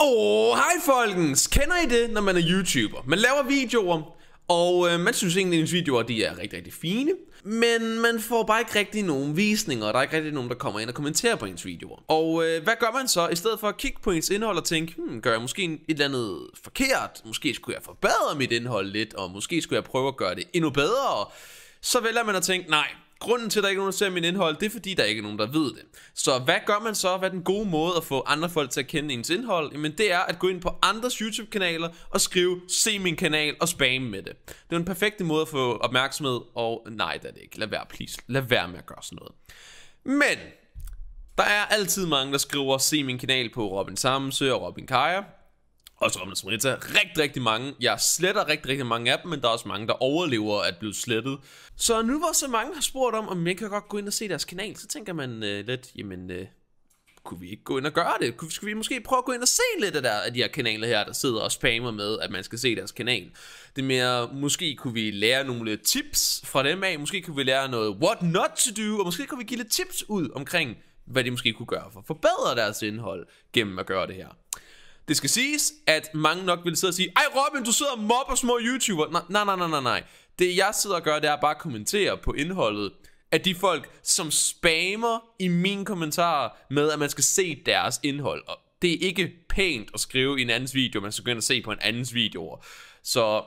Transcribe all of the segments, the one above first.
Åh, oh, hej folkens! Kender I det, når man er YouTuber? Man laver videoer, og øh, man synes egentlig, at ens videoer de er rigtig, rigtig fine. Men man får bare ikke rigtig nogen visninger, og der er ikke rigtig nogen, der kommer ind og kommenterer på ens videoer. Og øh, hvad gør man så? I stedet for at kigge på ens indhold og tænke, hmm, gør jeg måske et eller andet forkert? Måske skulle jeg forbedre mit indhold lidt, og måske skulle jeg prøve at gøre det endnu bedre? Så vælger man at tænke, nej, grunden til, at der ikke er nogen, der ser min indhold, det er fordi, der ikke er nogen, der ved det. Så hvad gør man så? Hvad er den gode måde at få andre folk til at kende ens indhold? Jamen det er at gå ind på andres YouTube-kanaler og skrive, se min kanal og spamme med det. Det er en perfekt måde at få opmærksomhed, og nej, det er det ikke. Lad være, please. Lad være med at gøre sådan noget. Men der er altid mange, der skriver, se min kanal på Robin Samsø og Robin Kaja og så kommer der Rigtig, rigtig mange. Jeg sletter rigtig, rigtig mange af dem, men der er også mange, der overlever at blive slettet. Så nu hvor så mange har spurgt om, om man kan godt gå ind og se deres kanal, så tænker man øh, lidt, jamen, øh, kunne vi ikke gå ind og gøre det? Kunne, vi måske prøve at gå ind og se lidt af, der, af de her kanaler her, der sidder og spammer med, at man skal se deres kanal? Det er mere, måske kunne vi lære nogle tips fra dem af, måske kunne vi lære noget what not to do, og måske kunne vi give lidt tips ud omkring, hvad de måske kunne gøre for at forbedre deres indhold gennem at gøre det her. Det skal siges, at mange nok vil sidde og sige, Ej Robin, du sidder og mobber små YouTuber. Nej, nej, nej, nej, nej. Det jeg sidder og gør, det er bare at kommentere på indholdet af de folk, som spammer i mine kommentarer med, at man skal se deres indhold. Og det er ikke pænt at skrive i en andens video, man skal gå ind og se på en andens videoer. Så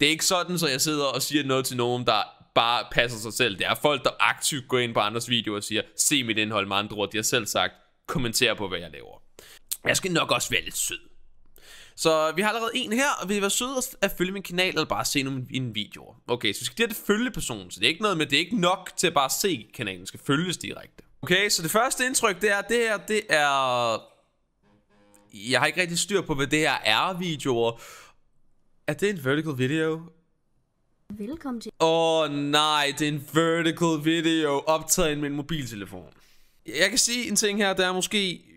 det er ikke sådan, så jeg sidder og siger noget til nogen, der bare passer sig selv. Det er folk, der aktivt går ind på andres videoer og siger, se mit indhold med andre ord. De har selv sagt, kommenter på, hvad jeg laver. Jeg skal nok også være lidt sød. Så vi har allerede en her, og vil I være søde at følge min kanal, eller bare se nogle en video. Okay, så vi skal det følge personen, så det er ikke noget med, det er ikke nok til at bare se kanalen, skal følges direkte. Okay, så det første indtryk, det er, det her, det er... Jeg har ikke rigtig styr på, hvad det her er videoer. Er det en vertical video? Velkommen til... Åh oh, nej, det er en vertical video optaget med en mobiltelefon. Jeg kan sige en ting her, der er måske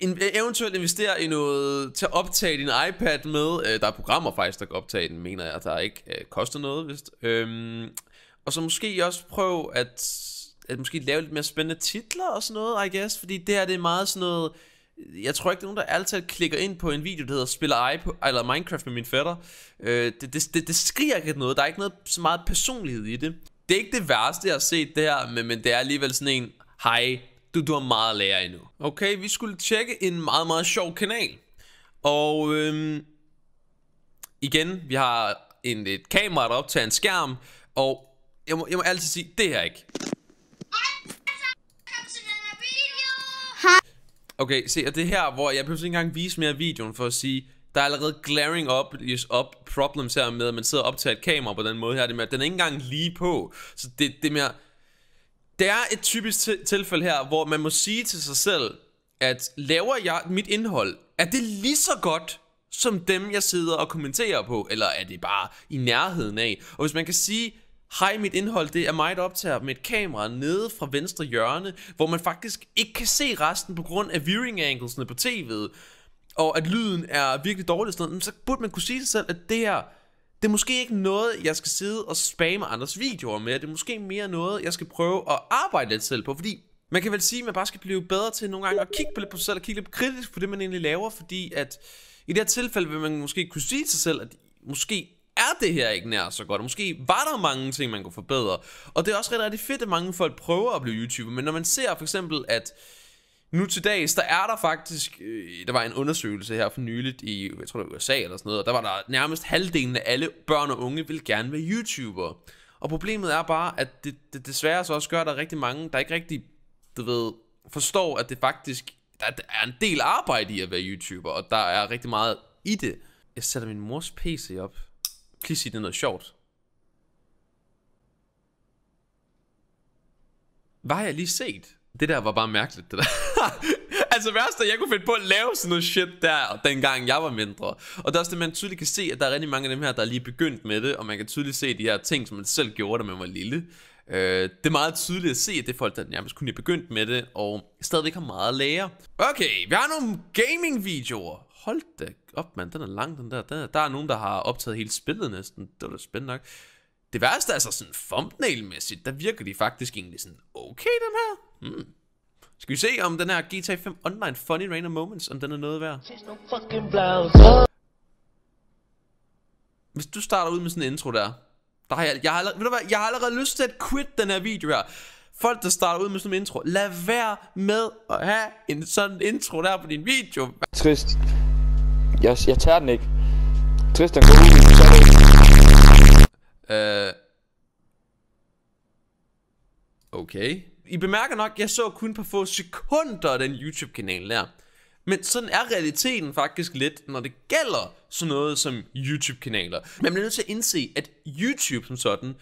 in, eventuelt investere i noget til at optage din iPad med. Øh, der er programmer faktisk, der kan optage den, mener jeg, der ikke øh, koster noget, vist. Øhm, og så måske også prøve at, at måske lave lidt mere spændende titler og sådan noget, I guess. Fordi det her, det er meget sådan noget... Jeg tror ikke, det er nogen, der altid klikker ind på en video, der hedder Spiller iPod, eller Minecraft med min fætter. Øh, det, det, det, det skriger ikke noget. Der er ikke noget så meget personlighed i det. Det er ikke det værste, jeg har set det her, men, men det er alligevel sådan en... Hej, du, du har meget at lære endnu. Okay, vi skulle tjekke en meget, meget sjov kanal. Og øhm, igen, vi har en, et kamera, der optager en skærm, og jeg må, jeg må altid sige, det her ikke. Okay, se, og det her, hvor jeg pludselig ikke engang vise mere videoen for at sige, der er allerede glaring op, up problems her med, at man sidder og optager et kamera på den måde her. Det med, at den er ikke engang lige på. Så det, det med, det er et typisk tilfælde her, hvor man må sige til sig selv, at laver jeg mit indhold, er det lige så godt som dem, jeg sidder og kommenterer på, eller er det bare i nærheden af? Og hvis man kan sige, hej mit indhold, det er mig, der optager med et kamera nede fra venstre hjørne, hvor man faktisk ikke kan se resten på grund af viewing anglesene på tv'et, og at lyden er virkelig dårlig, sådan så burde man kunne sige sig selv, at det her, det er måske ikke noget, jeg skal sidde og spamme andres videoer med. Det er måske mere noget, jeg skal prøve at arbejde lidt selv på. Fordi man kan vel sige, at man bare skal blive bedre til nogle gange at kigge på lidt på sig selv og kigge lidt kritisk på det, man egentlig laver. Fordi at i det her tilfælde vil man måske kunne sige til sig selv, at måske er det her ikke nær så godt. Måske var der mange ting, man kunne forbedre. Og det er også rigtig, rigtig fedt, at mange folk prøver at blive YouTuber. Men når man ser for eksempel, at nu til dags, der er der faktisk, øh, der var en undersøgelse her for nyligt i, jeg tror det var USA eller sådan noget, og der var der nærmest halvdelen af alle børn og unge vil gerne være YouTuber. Og problemet er bare, at det, det desværre så også gør, at der er rigtig mange, der ikke rigtig, du ved, forstår, at det faktisk der, der er en del arbejde i at være YouTuber, og der er rigtig meget i det. Jeg sætter min mors PC op. Please sig det noget sjovt. Hvad har jeg lige set? Det der var bare mærkeligt, det der. altså værst, at jeg kunne finde på at lave sådan noget shit der, dengang jeg var mindre. Og der er også det, man tydeligt kan se, at der er rigtig mange af dem her, der er lige begyndt med det, og man kan tydeligt se de her ting, som man selv gjorde, da man var lille. Øh, det er meget tydeligt at se, at det er folk, der nærmest kun er begyndt med det, og stadigvæk har meget at lære. Okay, vi har nogle gaming-videoer. Hold da op, mand. Den er lang, den der. Den er, der er nogen, der har optaget hele spillet næsten. Det var da spændende nok. Det værste er altså sådan thumbnail-mæssigt, der virker de faktisk egentlig sådan, okay den her. Hmm. Skal vi se om den her GTA 5 Online Funny Rainer Moments, om den er noget værd? Hvis du starter ud med sådan en intro der, der har jeg, jeg, har allerede, ved du hvad, jeg har allerede lyst til at quit den her video her. Folk, der starter ud med sådan en intro, lad være med at have en sådan intro der på din video. Trist. Jeg, jeg tager den ikke. Trist, den går ud, Øh, okay. I bemærker nok, jeg så kun på få sekunder den YouTube-kanal der. Men sådan er realiteten faktisk lidt, når det gælder sådan noget som YouTube-kanaler. Man bliver nødt til at indse, at YouTube som sådan,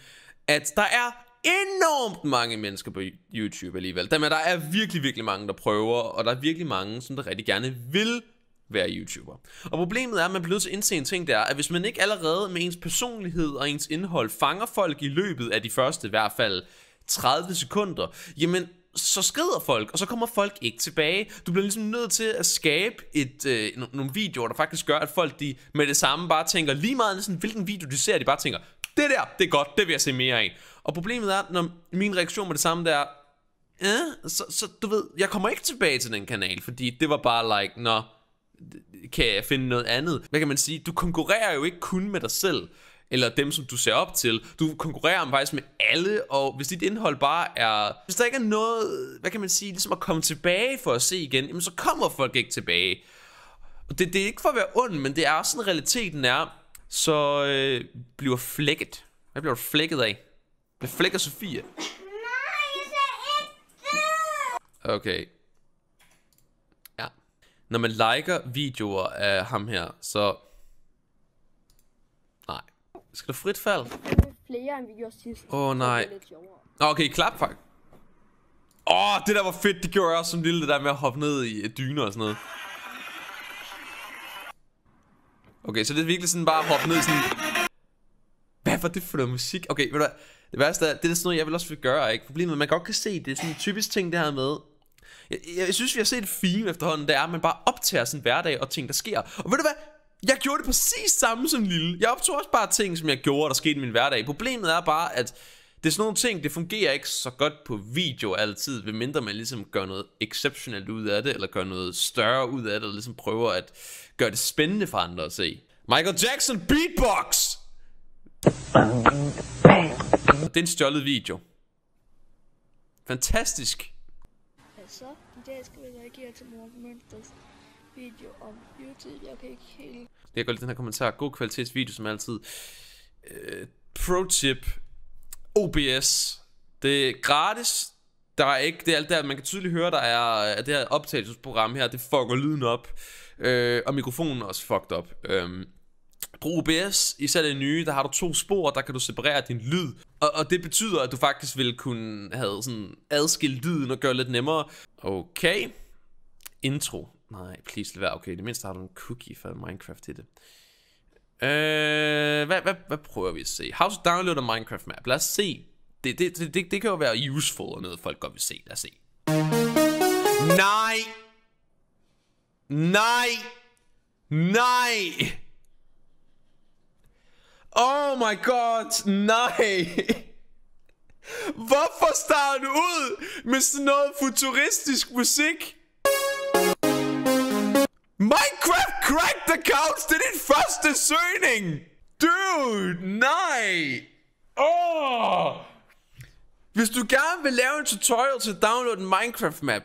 at der er enormt mange mennesker på YouTube alligevel. Der, der er virkelig, virkelig mange, der prøver, og der er virkelig mange, som der rigtig gerne vil være YouTuber. Og problemet er, at man bliver nødt til at indse en ting, der er, at hvis man ikke allerede med ens personlighed og ens indhold fanger folk i løbet af de første i hvert fald 30 sekunder, jamen så skrider folk, og så kommer folk ikke tilbage. Du bliver ligesom nødt til at skabe et, øh, nogle videoer, der faktisk gør, at folk de med det samme bare tænker, lige meget næsten ligesom hvilken video de ser, de bare tænker, det der, det er godt, det vil jeg se mere af. Og problemet er, når min reaktion med det samme, der eh, så, så du ved, jeg kommer ikke tilbage til den kanal, fordi det var bare like, nå, no, kan jeg finde noget andet? Hvad kan man sige? Du konkurrerer jo ikke kun med dig selv, eller dem, som du ser op til. Du konkurrerer om faktisk med alle, og hvis dit indhold bare er... Hvis der ikke er noget, hvad kan man sige, ligesom at komme tilbage for at se igen, jamen så kommer folk ikke tilbage. Og det, det er ikke for at være ond, men det er sådan, realiteten er. Så øh, bliver flækket. Hvad bliver du flækket af? Bliver flækket Sofie? Nej, jeg ser ikke Okay, når man liker videoer af ham her, så... Nej. Skal du frit fald? Flere end videoer sidst. Åh oh, nej. Okay, klap faktisk. Åh, oh, det der var fedt, det gjorde jeg også som lille, det der med at hoppe ned i dyner og sådan noget. Okay, så det er virkelig sådan bare at hoppe ned sådan... Hvad var det for noget musik? Okay, ved du hvad? Det værste er, det er sådan noget, jeg vil også vil gøre, ikke? Problemet er, man godt kan se, det er sådan en typisk ting, det her med, jeg, jeg synes, vi har set et film efterhånden, der er, at man bare optager sin hverdag og ting, der sker. Og ved du hvad? Jeg gjorde det præcis samme som lille. Jeg optog også bare ting, som jeg gjorde, der skete i min hverdag. Problemet er bare, at det er sådan nogle ting, det fungerer ikke så godt på video altid, medmindre man ligesom gør noget exceptionelt ud af det, eller gør noget større ud af det, eller ligesom prøver at gøre det spændende for andre at se. Michael Jackson beatbox! Det er en stjålet video. Fantastisk så i dag skal vi reagere til Morten Mønsters video om YouTube. Jeg kan ikke helt... Jeg går lidt den her kommentar. God kvalitetsvideo som altid. Øh, pro tip. OBS. Det er gratis. Der er ikke, det er alt der, man kan tydeligt høre, der er, at det her optagelsesprogram her, det fucker lyden op. Øh, og mikrofonen er også fucked op. Øh, Brug OBS, især det nye, der har du to spor, der kan du separere din lyd. Og, og det betyder, at du faktisk vil kunne have sådan adskilt lyden og gøre lidt nemmere. Okay. Intro. Nej, please lad være. Okay, det mindste har du en cookie for Minecraft i det. Øh, hvad, hvad, hvad prøver vi at se? How to download a Minecraft map. Lad os se. Det, det, det, det, det kan jo være useful og noget, folk godt vil se. Lad os se. Nej! Nej! Nej! Oh my god, nej. Hvorfor starter du ud med sådan noget futuristisk musik? Minecraft Cracked Accounts, det er din første søgning! Dude, nej! Åh! Oh. Hvis du gerne vil lave en tutorial til at downloade en Minecraft map,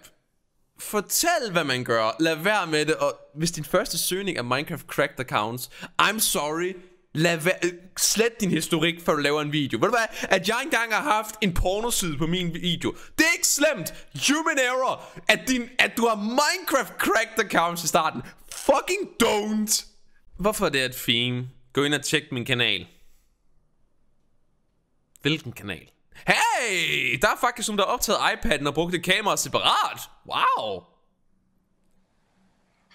fortæl hvad man gør, lad være med det, og hvis din første søgning er Minecraft Cracked Accounts, I'm sorry, Lad være, øh, slet din historik, før du laver en video. Ved du hvad? At jeg engang har haft en pornoside på min video. Det er ikke slemt. Human error. At, din, at du har Minecraft cracked accounts i starten. Fucking don't. Hvorfor det er det et theme? Gå ind og tjek min kanal. Hvilken kanal? Hey! Der er faktisk nogen, der har optaget iPad'en og brugt det kamera separat. Wow!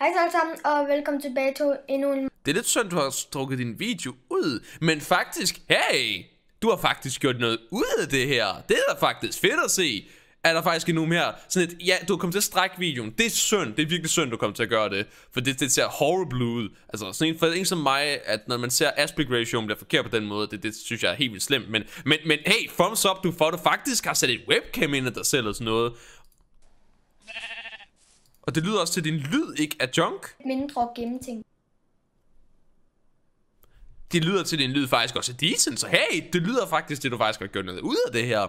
Hej alle sammen, og velkommen tilbage til endnu en... Det er lidt synd, du har trukket din video ud, men faktisk, hey! Du har faktisk gjort noget ud af det her. Det er da faktisk fedt at se. Er der faktisk endnu mere sådan et, ja, du er kommet til at strække videoen. Det er synd, det er virkelig synd, du kommer til at gøre det. For det, det ser horrible ud. Altså sådan en, for en som mig, at når man ser aspect ratio bliver forkert på den måde, det, det synes jeg er helt vildt slemt. Men, men, men hey, thumbs up, du får du faktisk har sat et webcam ind af dig selv og sådan noget. Og det lyder også til, at din lyd ikke er junk. Mindre gennemtænkt. Det lyder til, at din lyd faktisk også er decent. Så hey, det lyder faktisk det, at du faktisk har gjort noget ud af det her.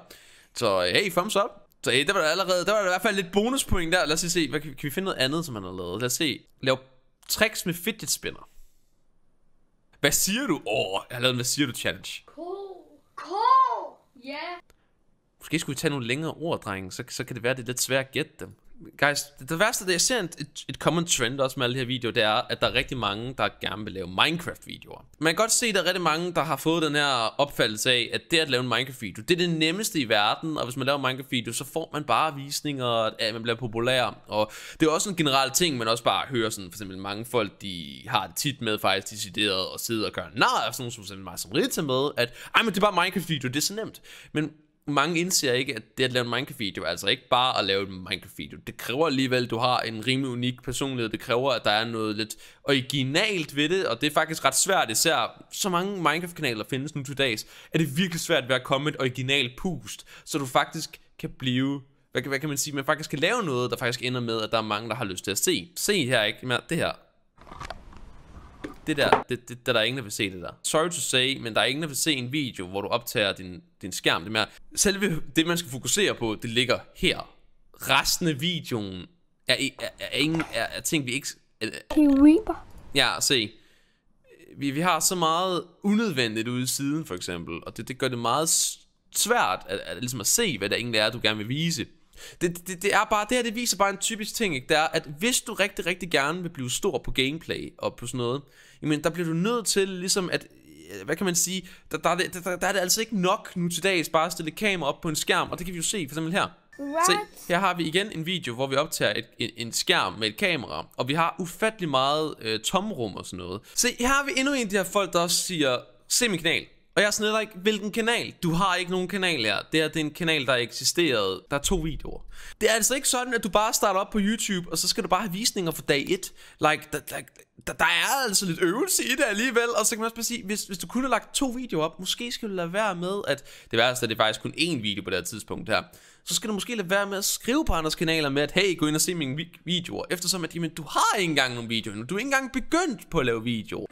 Så hey, thumbs up. Så hey, der var der allerede, der var der i hvert fald lidt bonuspoint der. Lad os se, hvad, kan, kan vi finde noget andet, som han har lavet? Lad os se. Lav tricks med fidget spinner. Hvad siger du? Åh, oh, jeg har lavet en hvad siger du challenge. Cool. Cool. Ja. Yeah. Måske skulle vi tage nogle længere ord, drenge. Så, så kan det være, det er lidt svært at gætte dem guys, det, det værste, det jeg ser et, et, et common trend også med alle de her videoer, det er, at der er rigtig mange, der gerne vil lave Minecraft-videoer. Man kan godt se, at der er rigtig mange, der har fået den her opfattelse af, at det at lave en Minecraft-video, det er det nemmeste i verden, og hvis man laver en Minecraft-video, så får man bare visninger, og man bliver populær. Og det er også en generel ting, man også bare hører sådan, for eksempel mange folk, de har det tit med faktisk decideret og sidde og gøre nej, og sådan nogle som mig som Rita med, at ej, men det er bare Minecraft-video, det er så nemt. Men mange indser ikke, at det at lave en Minecraft-video altså ikke bare at lave en Minecraft-video. Det kræver alligevel, at du har en rimelig unik personlighed. Det kræver, at der er noget lidt originalt ved det, og det er faktisk ret svært, især så mange Minecraft-kanaler findes nu til dags, at det er virkelig svært ved at komme et originalt pust, så du faktisk kan blive hvad, hvad kan man sige, man faktisk kan lave noget, der faktisk ender med, at der er mange, der har lyst til at se. Se her, ikke? Men det her det der, det, det, der er ingen, der vil se det der. Sorry to say, men der er ingen, der vil se en video, hvor du optager din, din skærm. Det med, selve det, man skal fokusere på, det ligger her. Resten af videoen er, er, er, ingen, er, er ting, vi ikke... Er, er, ja, se. Vi, vi har så meget unødvendigt ude i siden, for eksempel. Og det, det gør det meget svært at, at, at, ligesom at se, hvad der egentlig er, du gerne vil vise. Det, det, det er bare, det her det viser bare en typisk ting, ikke? Det er, at hvis du rigtig, rigtig gerne vil blive stor på gameplay og på sådan noget, jamen der bliver du nødt til ligesom at øh, hvad kan man sige, der, der, der, der, der er det altså ikke nok nu til dags bare at stille kamera op på en skærm, og det kan vi jo se for eksempel her. What? Se, her har vi igen en video, hvor vi optager et, en, en skærm med et kamera, og vi har ufattelig meget øh, tomrum og sådan noget. Se, her har vi endnu en af de her folk, der også siger, se min kanal, og jeg sådan ikke, hvilken kanal? Du har ikke nogen kanal her. Det det er en kanal, der eksisterede. Der er to videoer. Det er altså ikke sådan, at du bare starter op på YouTube, og så skal du bare have visninger fra dag 1. Like, der, der, der, der er altså lidt øvelse i det alligevel. Og så kan man også bare sige, hvis, hvis du kunne have lagt to videoer op, måske skal du lade være med, at det værste er, det er faktisk kun én video på det her tidspunkt her. Så skal du måske lade være med at skrive på andres kanaler med, at hey, gå ind og se mine videoer. Eftersom at, jamen, du har ikke engang nogen videoer nu. Du er ikke engang begyndt på at lave videoer.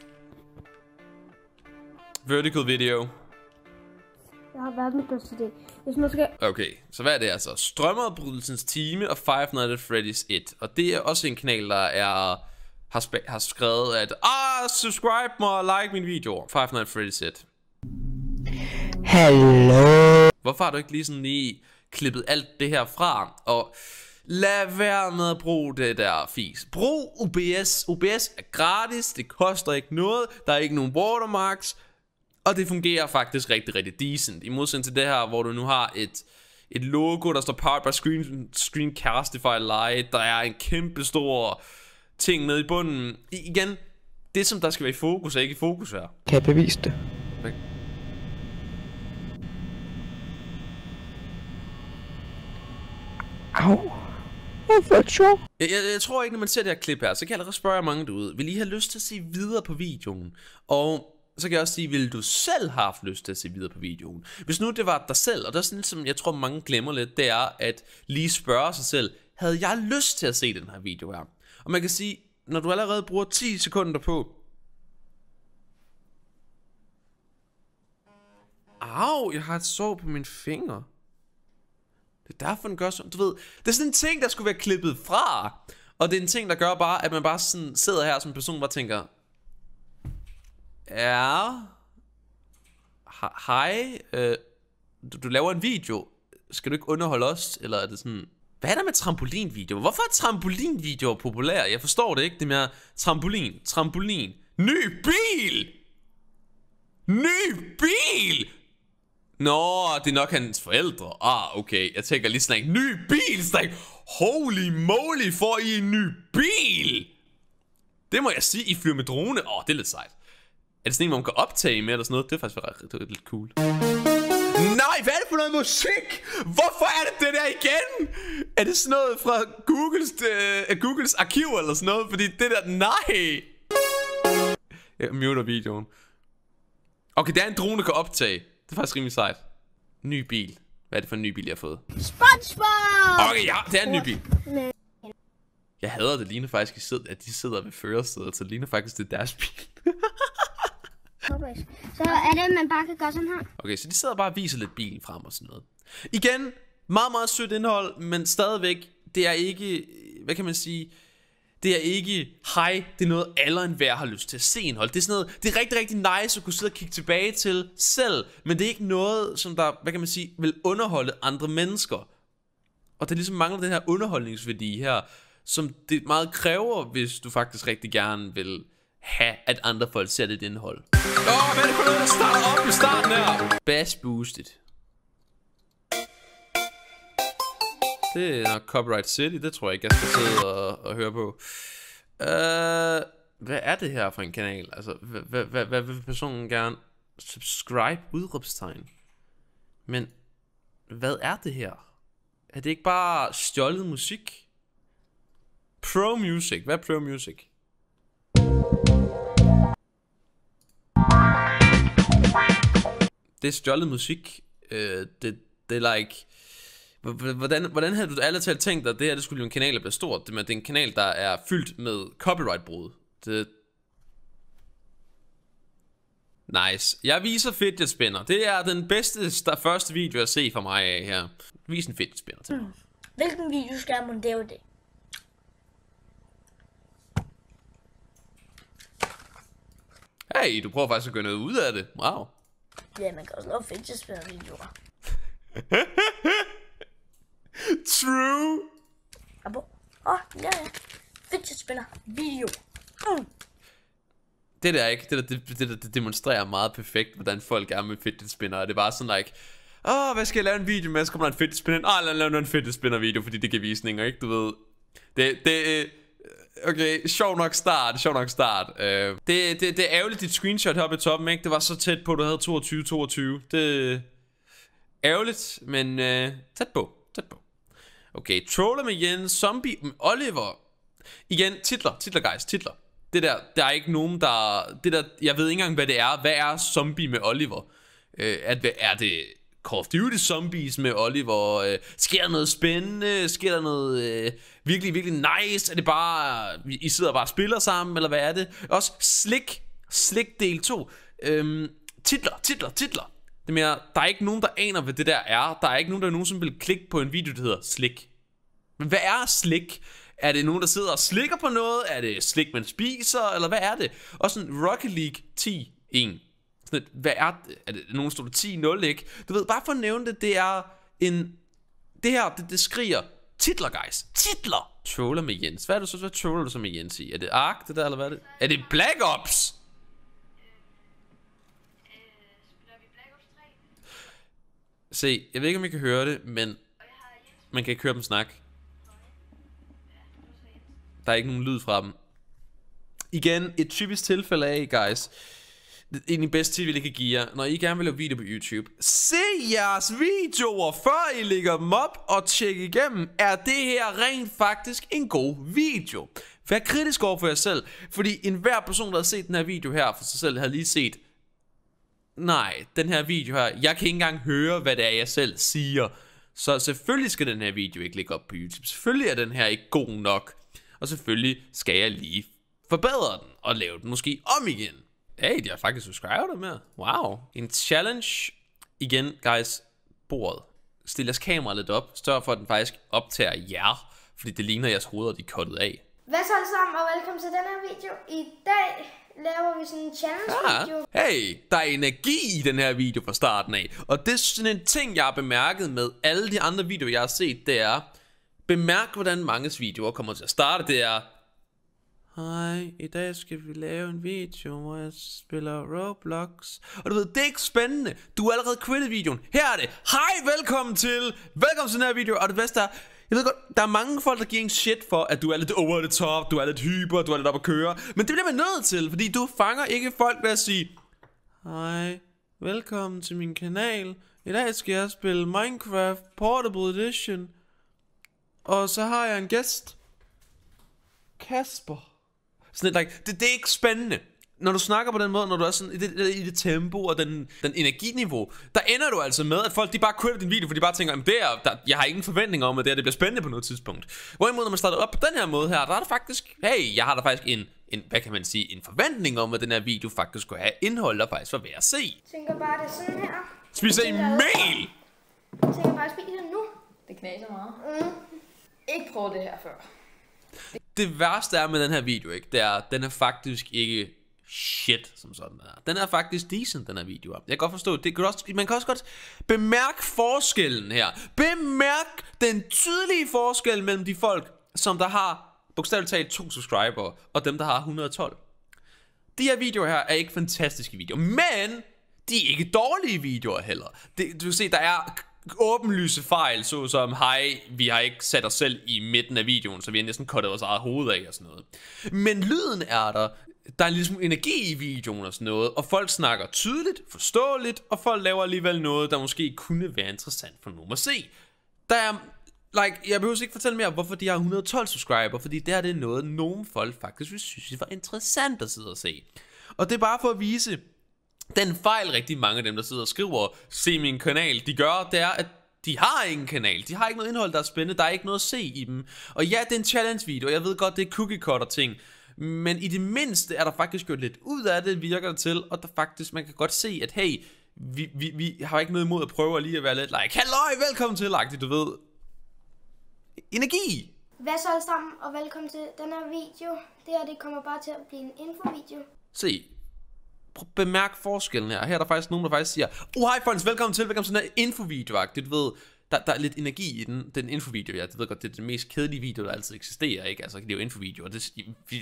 Vertical video. Jeg har været min bedste idé. Hvis man skal... Okay, så hvad er det altså? Strømmerbrydelsens time og Five Nights at Freddy's 1. Og det er også en kanal, der er... Har, har skrevet, at... Ah, subscribe mig og like min video Five Nights at Freddy's 1. Hallo. Hvorfor har du ikke lige sådan lige klippet alt det her fra? Og lad være med at bruge det der fis. Brug OBS. OBS er gratis, det koster ikke noget, der er ikke nogen watermarks. Og det fungerer faktisk rigtig, rigtig decent. I modsætning til det her, hvor du nu har et, et logo, der står part by Screen, Screencastify light. Der er en kæmpe stor ting med i bunden. I, igen, det som der skal være i fokus, er ikke i fokus her. Kan jeg bevise det? Okay. Au. Sure. Jeg, jeg, jeg tror ikke, når man ser det her klip her, så kan jeg allerede spørge mange derude, vil I have lyst til at se videre på videoen? Og så kan jeg også sige, vil du selv have haft lyst til at se videre på videoen? Hvis nu det var dig selv, og det er sådan lidt, som jeg tror mange glemmer lidt, det er at lige spørge sig selv, havde jeg lyst til at se den her video her? Og man kan sige, når du allerede bruger 10 sekunder på, Au, jeg har et sår på min finger. Det er derfor, den gør sådan. Du ved, det er sådan en ting, der skulle være klippet fra. Og det er en ting, der gør bare, at man bare sådan sidder her som person og tænker, er... Hej, øh, du, du laver en video. Skal du ikke underholde os? Eller er det sådan... Hvad er der med trampolinvideoer? Hvorfor er trampolinvideoer populære? Jeg forstår det ikke, det med trampolin, trampolin. Ny bil! Ny bil! Nå, det er nok hans forældre. Ah, okay. Jeg tænker lige sådan en ny bil. Sådan, holy moly, får I en ny bil? Det må jeg sige, I flyver med drone. Åh, oh, det er lidt sejt det sådan en, man kan optage med eller sådan noget? Det er faktisk ret, det er lidt cool. Nej, hvad er det for noget musik? Hvorfor er det det der igen? Er det sådan noget fra Googles, uh, Googles arkiv eller sådan noget? Fordi det der, nej! Jeg muter videoen. Okay, der er en drone, der kan optage. Det er faktisk rimelig sejt. Ny bil. Hvad er det for en ny bil, jeg har fået? Spongebob! Okay, ja, det er en ny bil. Jeg hader det, ligner faktisk, at de sidder ved førersædet, så det ligner faktisk, det er deres bil. Subway. Så er det, at man bare kan gøre sådan her. Okay, så de sidder bare og viser lidt bilen frem og sådan noget. Igen, meget, meget sødt indhold, men stadigvæk, det er ikke, hvad kan man sige, det er ikke hej, det er noget alle hver har lyst til at se indhold. Det er sådan noget, det er rigtig, rigtig nice at kunne sidde og kigge tilbage til selv, men det er ikke noget, som der, hvad kan man sige, vil underholde andre mennesker. Og det ligesom mangler den her underholdningsværdi her, som det meget kræver, hvis du faktisk rigtig gerne vil have, at andre folk ser det indhold. Nå, hvad er det for noget, der starter op i starten her? Bass boosted. Det er nok Copyright City, det tror jeg ikke, jeg skal sidde og, og høre på. Uh, hvad er det her for en kanal? Altså, hvad, hvad, hvad vil personen gerne subscribe udråbstegn? Men hvad er det her? Er det ikke bare stjålet musik? Pro Music, hvad er Pro Music? det er stjålet musik. Øh, det, det er like... Hvordan, hvordan havde du alle talt tænkt dig, at det her det skulle blive en kanal, der bliver stort? Det, men det er en kanal, der er fyldt med copyright-brud. Det... Nice. Jeg viser fidget spinner. Det er den bedste der første video jeg ser for mig af her. Vis en fidget spinner til mig. Hmm. Hvilken video skal jeg montere det? Hey, du prøver faktisk at gøre noget ud af det. Wow. Ja, man kan også lave videoer. True. Abo. Åh, oh, ja, ja. Fidget spinner. Video. Mm. Det der ikke, det der, det, det, det demonstrerer meget perfekt, hvordan folk er med fidget spinner. Det er bare sådan, like, Åh, oh, hvad skal jeg lave en video med? Så kommer der en fidget spinner. oh, lad os lave en fidget spinner video, fordi det giver visninger, ikke? Du ved. Det, det, øh, Okay, sjov nok start, sjov nok start. Uh, det, det, det er ærgerligt, dit screenshot heroppe i toppen, ikke? Det var så tæt på, du havde 22-22. Det ærgerligt, men uh, tæt på, tæt på. Okay, troller med Jens, zombie, mm, Oliver. Igen, titler, titler guys, titler. Det der, der er ikke nogen, der... Det der, jeg ved ikke engang, hvad det er. Hvad er zombie med Oliver? Uh, at, er det Call of Duty Zombies med Oliver. Øh, sker der noget spændende? Sker der noget øh, virkelig, virkelig nice? Er det bare, I sidder og bare spiller sammen, eller hvad er det? Også Slik, Slik del 2. Øhm, titler, titler, titler. Det mener, der er ikke nogen, der aner, hvad det der er. Der er ikke nogen, der nogen, som vil klikke på en video, der hedder Slik. Men hvad er Slik? Er det nogen, der sidder og slikker på noget? Er det slik, man spiser? Eller hvad er det? Og sådan Rocket League 10 1 sådan, hvad er, er det, nogen stod 10-0, ikke? Du ved, bare for at nævne det, det er en... Det her, det, det skriger titler, guys. Titler! Troller med Jens. Hvad er det så, hvad troller du så med Jens i? Er det Ark, det der, eller hvad er det? Er det Black Ops? Øh, Se, jeg ved ikke, om I kan høre det, men man kan ikke høre dem snakke. Der er ikke nogen lyd fra dem. Igen, et typisk tilfælde af, guys, egentlig bedste tid, vi kan give jer, når I gerne vil lave video på YouTube. Se jeres videoer, før I lægger dem op og tjekker igennem, er det her rent faktisk en god video. Vær kritisk over for jer selv, fordi enhver person, der har set den her video her for sig selv, har lige set, nej, den her video her, jeg kan ikke engang høre, hvad det er, jeg selv siger. Så selvfølgelig skal den her video ikke ligge op på YouTube. Selvfølgelig er den her ikke god nok. Og selvfølgelig skal jeg lige forbedre den og lave den måske om igen. Hey, de har faktisk subscribet med. Wow. En challenge. Igen, guys. Bordet. Stil jeres kamera lidt op. Stør for, at den faktisk optager jer. Fordi det ligner jeres hoveder, de er kottet af. Hvad så alle sammen, og velkommen til den her video. I dag laver vi sådan en challenge-video. Ja. Hey, der er energi i den her video fra starten af. Og det er sådan en ting, jeg har bemærket med alle de andre videoer, jeg har set, det er... Bemærk, hvordan manges videoer kommer til at starte. Det er, Hej, i dag skal vi lave en video, hvor jeg spiller Roblox. Og du ved, det er ikke spændende. Du har allerede quittet videoen. Her er det. Hej, velkommen til. Velkommen til den her video. Og det bedste er, jeg ved godt, der er mange folk, der giver en shit for, at du er lidt over the top, du er lidt hyper, du er lidt op at køre. Men det bliver man nødt til, fordi du fanger ikke folk ved at sige, Hej, velkommen til min kanal. I dag skal jeg spille Minecraft Portable Edition. Og så har jeg en gæst. Kasper. Sådan like, det, det er ikke spændende. Når du snakker på den måde, når du er sådan i det, i det tempo og den, den energiniveau, der ender du altså med, at folk de bare quitter din video, for de bare tænker, det er, der, jeg har ingen forventninger om, at det, her, det bliver spændende på noget tidspunkt. Hvorimod, når man starter op på den her måde her, der er der faktisk, hey, jeg har der faktisk en en, hvad kan man sige, en forventning om, at den her video faktisk skulle have indhold, der faktisk var værd at se. Jeg tænker bare, det er sådan her. Spiser I mel? Jeg tænker bare, at spise det nu. Det knaser meget. Mm. Ikke prøve det her før det værste er med den her video, ikke, det er, den er faktisk ikke shit, som sådan der. Den er faktisk decent, den her video. Jeg kan godt forstå, det kan også, man kan også godt bemærke forskellen her. Bemærk den tydelige forskel mellem de folk, som der har bogstaveligt talt to subscriber, og dem, der har 112. De her videoer her er ikke fantastiske videoer, men de er ikke dårlige videoer heller. Det, du kan se, der er åbenlyse fejl, såsom, hej, vi har ikke sat os selv i midten af videoen, så vi har næsten kottet vores eget hoved af og sådan noget. Men lyden er der, der er ligesom energi i videoen og sådan noget, og folk snakker tydeligt, forståeligt, og folk laver alligevel noget, der måske kunne være interessant for nogen at se. Der er, like, jeg behøver ikke fortælle mere, hvorfor de har 112 subscriber, fordi det her det er noget, nogen folk faktisk synes, det var interessant at sidde og se. Og det er bare for at vise, den fejl rigtig mange af dem, der sidder og skriver, se min kanal, de gør, det er, at de har ingen kanal, de har ikke noget indhold, der er spændende, der er ikke noget at se i dem. Og ja, det er en challenge-video, jeg ved godt, det er cookie cutter ting, men i det mindste er der faktisk gjort lidt ud af det, virker det til, og der faktisk, man kan godt se, at hey, vi, vi, vi har ikke noget imod at prøve at lige at være lidt like, halløj, velkommen til, lagtigt, du ved. Energi! Hvad så alle sammen, og velkommen til den her video. Det her, det kommer bare til at blive en info-video. Se, bemærk forskellen her. Her er der faktisk nogen, der faktisk siger, oh hej folkens, velkommen til, velkommen til den her infovideo Du ved, der, der er lidt energi i den, den infovideo, ja. Du ved godt, det er den mest kedelige video, der altid eksisterer, ikke? Altså, det er jo og det,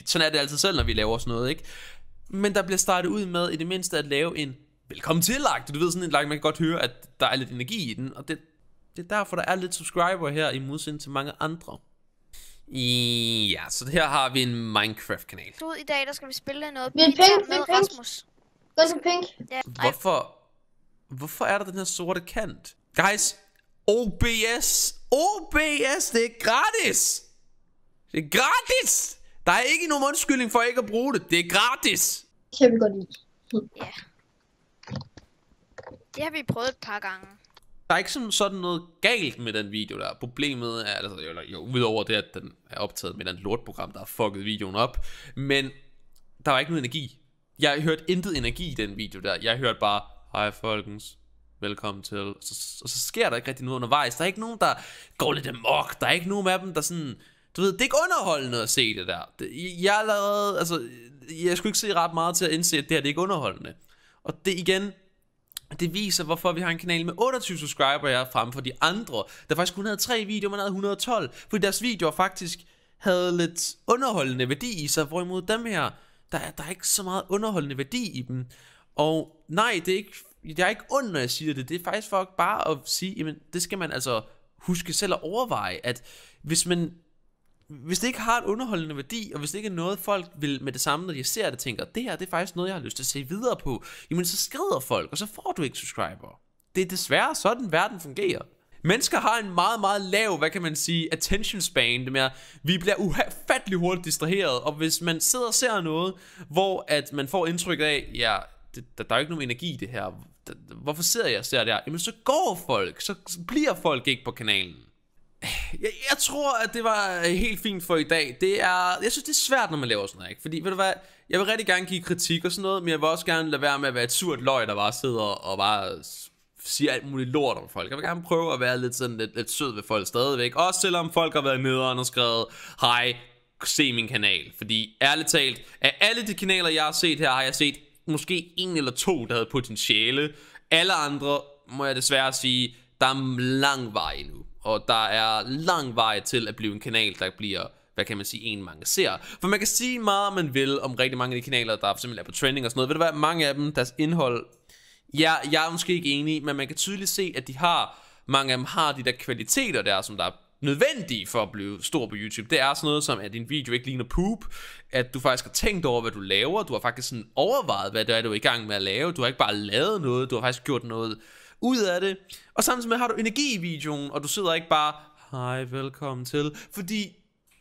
sådan er det altid selv, når vi laver sådan noget, ikke? Men der bliver startet ud med, i det mindste, at lave en velkommen til -lagt. Du ved, sådan en like, man kan godt høre, at der er lidt energi i den, og det, det er derfor, der er lidt subscriber her, i modsætning til mange andre. Ja, så her har vi en Minecraft-kanal. I dag, der skal vi spille noget pizza med Rasmus. Den er pink. Ja. Hvorfor, hvorfor er der den her sorte kant? Guys, OBS. OBS, det er gratis. Det er gratis. Der er ikke nogen undskyldning for ikke at bruge det. Det er gratis. kan vi godt lide. Ja. Det har vi prøvet et par gange. Der er ikke sådan, sådan noget galt med den video der. Problemet er, altså, jo, jo, udover det, at den er optaget med et lortprogram, der har fucket videoen op. Men der var ikke noget energi. Jeg hørte intet energi i den video der. Jeg hørte bare, hej folkens, velkommen til. Og så, og så sker der ikke rigtig noget undervejs. Der er ikke nogen, der går lidt amok. Der er ikke nogen af dem, der sådan... Du ved, det er ikke underholdende at se det der. Jeg allerede, altså, jeg skulle ikke se ret meget til at indse, at det her det er ikke underholdende. Og det igen, det viser, hvorfor vi har en kanal med 28 subscriber her frem for de andre, der faktisk kun havde tre videoer, men havde 112, fordi deres videoer faktisk havde lidt underholdende værdi i sig, hvorimod dem her, der er, der er ikke så meget underholdende værdi i dem. Og nej, det er ikke, jeg er ikke ond, når jeg siger det. Det er faktisk for bare at sige, jamen, det skal man altså huske selv at overveje, at hvis man hvis det ikke har et underholdende værdi, og hvis det ikke er noget, folk vil med det samme, når de ser det, tænker, det her det er faktisk noget, jeg har lyst til at se videre på, jamen så skrider folk, og så får du ikke subscriber. Det er desværre sådan, verden fungerer. Mennesker har en meget, meget lav, hvad kan man sige, attention span. Det med, vi bliver ufattelig hurtigt distraheret, og hvis man sidder og ser noget, hvor at man får indtryk af, ja, det, der, der er ikke nogen energi i det her, hvorfor sidder jeg og ser det her? Jamen så går folk, så bliver folk ikke på kanalen. Jeg, jeg tror, at det var helt fint for i dag. Det er, jeg synes, det er svært, når man laver sådan noget, ikke? Fordi, ved du hvad, jeg vil rigtig gerne give kritik og sådan noget, men jeg vil også gerne lade være med at være et surt løg, der bare sidder og bare siger alt muligt lort om folk. Jeg vil gerne prøve at være lidt, sådan, lidt, lidt sød ved folk stadigvæk. Også selvom folk har været nede og skrevet, hej, se min kanal. Fordi ærligt talt, af alle de kanaler, jeg har set her, har jeg set måske en eller to, der havde potentiale. Alle andre, må jeg desværre sige, der er lang vej endnu. Og der er lang vej til at blive en kanal, der bliver hvad kan man sige, en mange ser. For man kan sige meget, man vil om rigtig mange af de kanaler, der simpelthen er på trending og sådan noget. Ved du hvad, mange af dem, deres indhold Ja, jeg er måske ikke enig, men man kan tydeligt se, at de har, mange af dem har de der kvaliteter der, som der er nødvendige for at blive stor på YouTube. Det er sådan noget som, at din video ikke ligner poop, at du faktisk har tænkt over, hvad du laver, du har faktisk sådan overvejet, hvad det er, du er i gang med at lave, du har ikke bare lavet noget, du har faktisk gjort noget ud af det, og samtidig med har du energi i videoen, og du sidder ikke bare, hej, velkommen til, fordi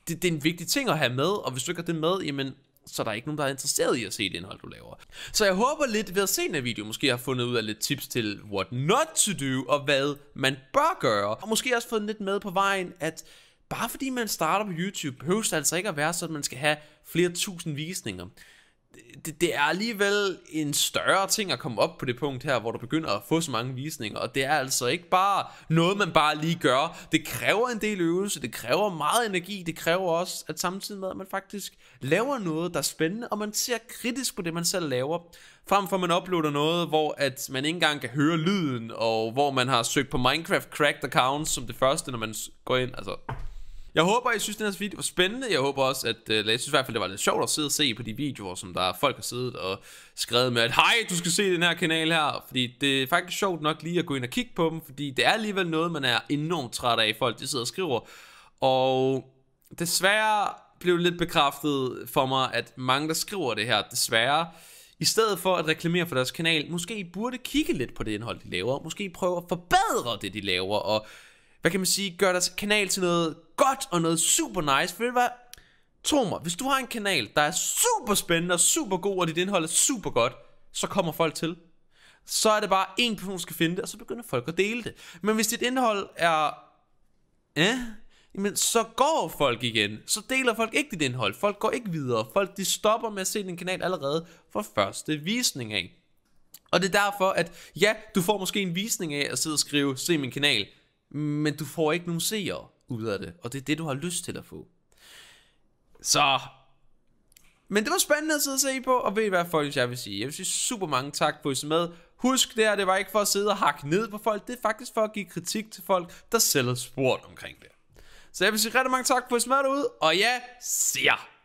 det, det er en vigtig ting at have med, og hvis du ikke har det med, jamen, så der er ikke nogen, der er interesseret i at se det indhold, du laver. Så jeg håber lidt ved at se den her video, måske har fundet ud af lidt tips til what not to do, og hvad man bør gøre. Og måske også fået lidt med på vejen, at bare fordi man starter på YouTube, behøver det altså ikke at være sådan, at man skal have flere tusind visninger det, det er alligevel en større ting at komme op på det punkt her, hvor du begynder at få så mange visninger, og det er altså ikke bare noget, man bare lige gør. Det kræver en del øvelse, det kræver meget energi, det kræver også, at samtidig med, at man faktisk laver noget, der er spændende, og man ser kritisk på det, man selv laver, frem for at man uploader noget, hvor at man ikke engang kan høre lyden, og hvor man har søgt på Minecraft Cracked Accounts som det første, når man går ind, altså... Jeg håber, I synes, den her video var spændende. Jeg håber også, at øh, jeg synes i hvert fald, det var lidt sjovt at sidde og se på de videoer, som der er folk har siddet og skrevet med, at hej, du skal se den her kanal her. Fordi det er faktisk sjovt nok lige at gå ind og kigge på dem, fordi det er alligevel noget, man er enormt træt af, folk de sidder og skriver. Og desværre blev det lidt bekræftet for mig, at mange, der skriver det her, desværre, i stedet for at reklamere for deres kanal, måske burde kigge lidt på det indhold, de laver, måske prøve at forbedre det, de laver, og hvad kan man sige, gør deres kanal til noget godt og noget super nice. For ved du hvad? Tro mig, hvis du har en kanal, der er super spændende og super god, og dit indhold er super godt, så kommer folk til. Så er det bare en person, der skal finde det, og så begynder folk at dele det. Men hvis dit indhold er... Eh? Men så går folk igen. Så deler folk ikke dit indhold. Folk går ikke videre. Folk de stopper med at se din kanal allerede fra første visning af. Og det er derfor, at ja, du får måske en visning af at sidde og skrive, se min kanal men du får ikke nogen seere ud af det, og det er det, du har lyst til at få. Så men det var spændende at sidde og se på, og ved I hvad, folk, jeg vil sige? Jeg vil sige super mange tak for at I med. Husk det her, det var ikke for at sidde og hakke ned på folk, det er faktisk for at give kritik til folk, der selv har spurgt omkring det. Så jeg vil sige rigtig mange tak for at I med derude, og ja, se jer!